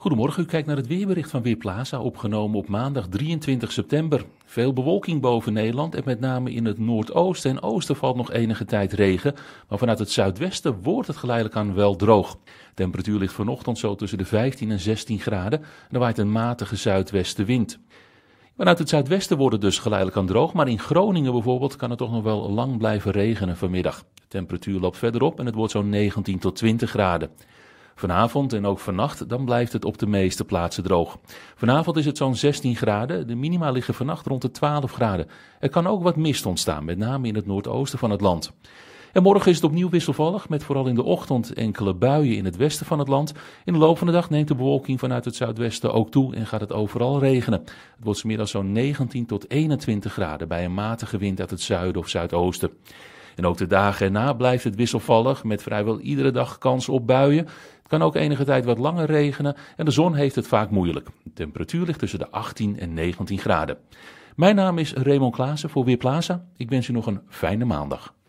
Goedemorgen, u kijkt naar het weerbericht van Weerplaza, opgenomen op maandag 23 september. Veel bewolking boven Nederland en met name in het noordoosten en oosten valt nog enige tijd regen, maar vanuit het zuidwesten wordt het geleidelijk aan wel droog. De temperatuur ligt vanochtend zo tussen de 15 en 16 graden en er waait een matige zuidwestenwind. Vanuit het zuidwesten wordt het dus geleidelijk aan droog, maar in Groningen bijvoorbeeld kan het toch nog wel lang blijven regenen vanmiddag. De temperatuur loopt verder op en het wordt zo'n 19 tot 20 graden. Vanavond en ook vannacht dan blijft het op de meeste plaatsen droog. Vanavond is het zo'n 16 graden, de minima liggen vannacht rond de 12 graden. Er kan ook wat mist ontstaan, met name in het noordoosten van het land. En morgen is het opnieuw wisselvallig, met vooral in de ochtend enkele buien in het westen van het land. In de loop van de dag neemt de bewolking vanuit het zuidwesten ook toe en gaat het overal regenen. Het wordt dan zo'n 19 tot 21 graden bij een matige wind uit het zuiden of zuidoosten. En ook de dagen erna blijft het wisselvallig met vrijwel iedere dag kans op buien. Het kan ook enige tijd wat langer regenen en de zon heeft het vaak moeilijk. De temperatuur ligt tussen de 18 en 19 graden. Mijn naam is Raymond Klaassen voor Weerplaza. Ik wens u nog een fijne maandag.